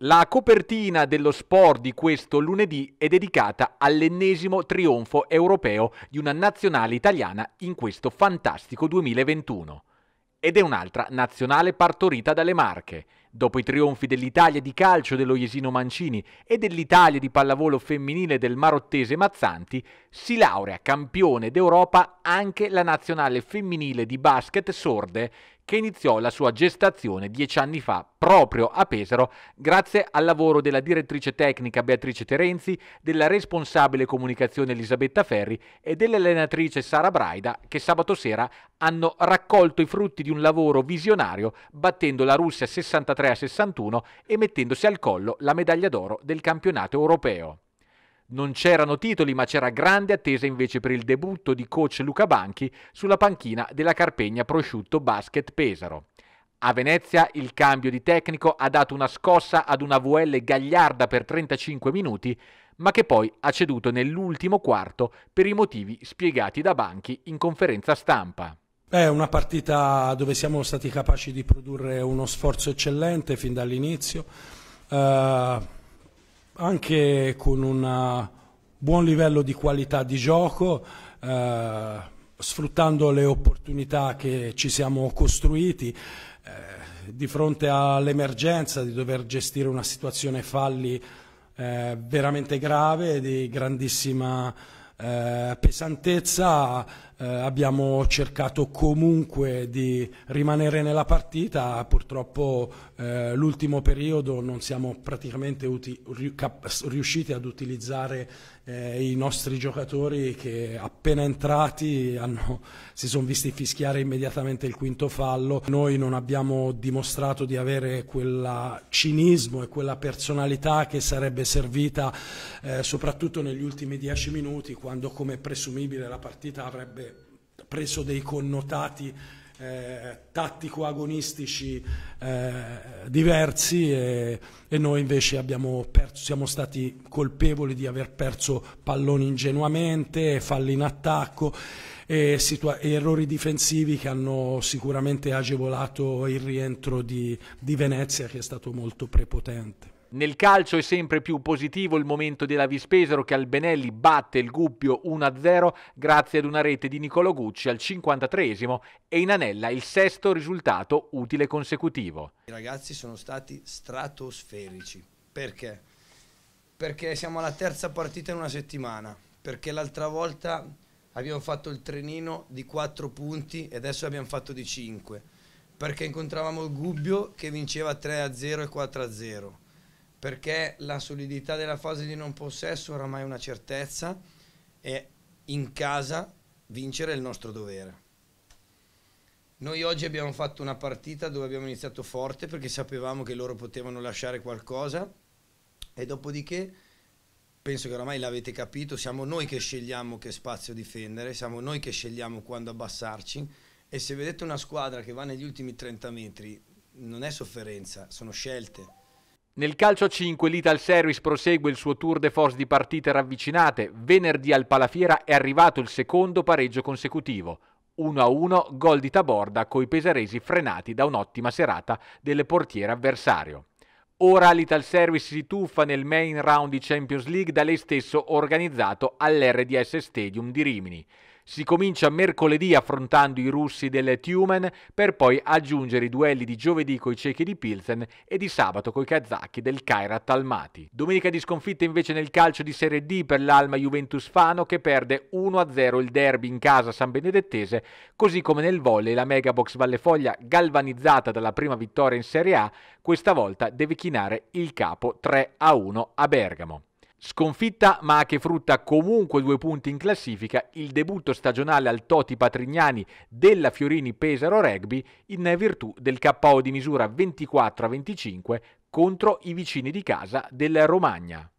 La copertina dello sport di questo lunedì è dedicata all'ennesimo trionfo europeo di una nazionale italiana in questo fantastico 2021. Ed è un'altra nazionale partorita dalle Marche, Dopo i trionfi dell'Italia di calcio dello Iesino Mancini e dell'Italia di pallavolo femminile del marottese Mazzanti, si laurea campione d'Europa anche la nazionale femminile di basket sorde che iniziò la sua gestazione dieci anni fa proprio a Pesaro grazie al lavoro della direttrice tecnica Beatrice Terenzi, della responsabile comunicazione Elisabetta Ferri e dell'allenatrice Sara Braida che sabato sera hanno raccolto i frutti di un lavoro visionario battendo la Russia 63 63 a 61 e mettendosi al collo la medaglia d'oro del campionato europeo. Non c'erano titoli, ma c'era grande attesa invece per il debutto di coach Luca Banchi sulla panchina della Carpegna Prosciutto Basket Pesaro. A Venezia il cambio di tecnico ha dato una scossa ad una VL gagliarda per 35 minuti, ma che poi ha ceduto nell'ultimo quarto per i motivi spiegati da Banchi in conferenza stampa. È una partita dove siamo stati capaci di produrre uno sforzo eccellente fin dall'inizio, eh, anche con un buon livello di qualità di gioco, eh, sfruttando le opportunità che ci siamo costruiti. Eh, di fronte all'emergenza di dover gestire una situazione falli eh, veramente grave, di grandissima eh, pesantezza, eh, abbiamo cercato comunque di rimanere nella partita, purtroppo eh, l'ultimo periodo non siamo praticamente riusciti ad utilizzare eh, i nostri giocatori che appena entrati hanno, si sono visti fischiare immediatamente il quinto fallo. Noi non abbiamo dimostrato di avere quel cinismo e quella personalità che sarebbe servita eh, soprattutto negli ultimi dieci minuti quando come presumibile la partita avrebbe preso dei connotati eh, tattico-agonistici eh, diversi e, e, noi invece perso, siamo stati colpevoli di aver perso palloni ingenuamente, falli in attacco e, e errori difensivi che hanno sicuramente agevolato il rientro di, di Venezia che è stato molto prepotente. Nel calcio è sempre più positivo il momento della Vispesaro che Albenelli batte il Gubbio 1-0 grazie ad una rete di Nicolo Gucci al 53 esimo e in anella il sesto risultato utile consecutivo. I ragazzi sono stati stratosferici. Perché? Perché siamo alla terza partita in una settimana, perché l'altra volta abbiamo fatto il trenino di 4 punti e adesso abbiamo fatto di 5, perché incontravamo il Gubbio che vinceva 3-0 e 4-0 perché la solidità della fase di non possesso oramai è una certezza e in casa vincere è il nostro dovere. Noi oggi abbiamo fatto una partita dove abbiamo iniziato forte perché sapevamo che loro potevano lasciare qualcosa e dopodiché penso che oramai l'avete capito, siamo noi che scegliamo che spazio difendere, siamo noi che scegliamo quando abbassarci e se vedete una squadra che va negli ultimi 30 metri non è sofferenza, sono scelte nel calcio 5 l'Ital Service prosegue il suo tour de force di partite ravvicinate. Venerdì al Palafiera è arrivato il secondo pareggio consecutivo. 1-1 gol di Taborda coi pesaresi frenati da un'ottima serata del portiere avversario. Ora l'Ital Service si tuffa nel main round di Champions League da lei stesso organizzato all'RDS Stadium di Rimini. Si comincia mercoledì affrontando i russi del Tiumen per poi aggiungere i duelli di giovedì coi cechi di Pilsen e di sabato coi kazaki del Kairat Almaty. Domenica di sconfitta invece nel calcio di Serie D per l'Alma Juventus Fano che perde 1-0 il derby in casa San Benedettese, così come nel volley la Megabox Vallefoglia galvanizzata dalla prima vittoria in Serie A, questa volta deve chinare il capo 3-1 a Bergamo. Sconfitta ma che frutta comunque due punti in classifica, il debutto stagionale al Toti Patrignani della Fiorini Pesaro Rugby in virtù del KO di misura 24 25 contro i vicini di casa della Romagna.